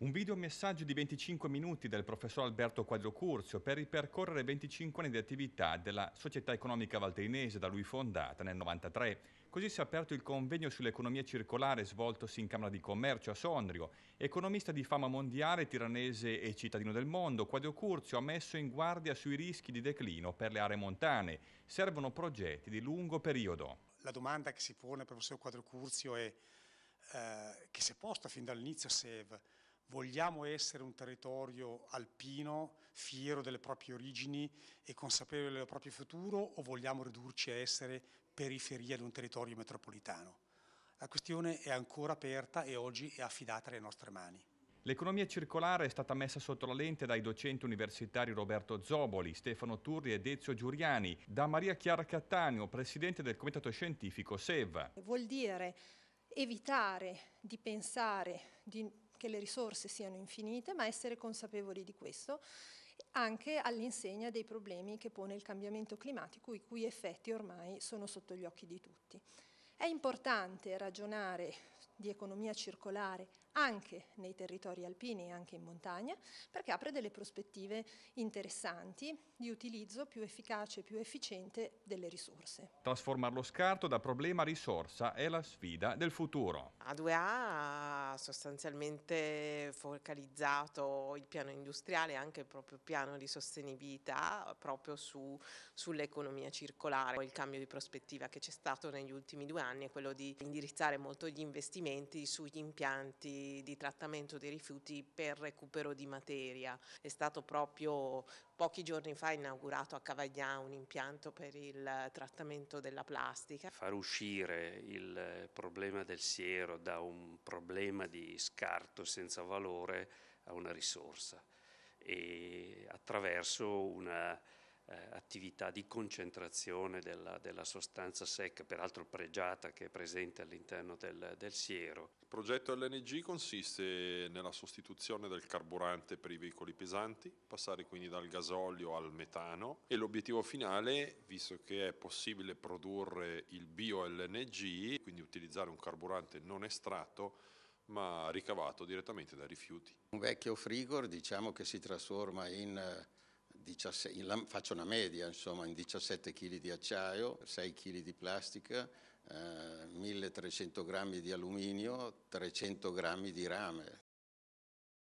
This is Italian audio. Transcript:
Un video messaggio di 25 minuti del professor Alberto Quadrocurzio per ripercorrere 25 anni di attività della Società Economica Valteinese da lui fondata nel 1993. Così si è aperto il convegno sull'economia circolare svoltosi in Camera di Commercio a Sondrio. Economista di fama mondiale, tiranese e cittadino del mondo, Quadrocurzio ha messo in guardia sui rischi di declino per le aree montane. Servono progetti di lungo periodo. La domanda che si pone al professor Quadrocurzio è eh, che si è posta fin dall'inizio SEV vogliamo essere un territorio alpino, fiero delle proprie origini e consapevole del proprio futuro o vogliamo ridurci a essere periferia di un territorio metropolitano? La questione è ancora aperta e oggi è affidata alle nostre mani. L'economia circolare è stata messa sotto la lente dai docenti universitari Roberto Zoboli, Stefano Turri e Dezio Giuriani, da Maria Chiara Cattaneo, presidente del comitato scientifico SEV. Vuol dire evitare di pensare, di che le risorse siano infinite, ma essere consapevoli di questo anche all'insegna dei problemi che pone il cambiamento climatico, i cui effetti ormai sono sotto gli occhi di tutti. È importante ragionare di economia circolare anche nei territori alpini e anche in montagna, perché apre delle prospettive interessanti di utilizzo più efficace e più efficiente delle risorse. Trasformare lo scarto da problema a risorsa è la sfida del futuro. A2A ha sostanzialmente focalizzato il piano industriale e anche il proprio piano di sostenibilità proprio su, sull'economia circolare. Il cambio di prospettiva che c'è stato negli ultimi due anni è quello di indirizzare molto gli investimenti sugli impianti di, trattamento dei rifiuti per recupero di materia. È stato proprio pochi giorni fa inaugurato a Cavaglià un impianto per il trattamento della plastica. Far uscire il problema del siero da un problema di scarto senza valore a una risorsa e attraverso una eh, attività di concentrazione della, della, sostanza secca, peraltro pregiata, che è presente all'interno del, del siero. Il progetto LNG consiste nella sostituzione del carburante per i veicoli pesanti, passare quindi dal gasolio al metano e l'obiettivo finale, visto che è possibile produrre il bio-LNG, quindi utilizzare un carburante non estratto, ma ricavato direttamente dai rifiuti. Un vecchio frigor diciamo che si trasforma in eh, 17, faccio una media, insomma, in 17 kg di acciaio, 6 kg di plastica, eh, 1300 grammi di alluminio, 300 grammi di rame.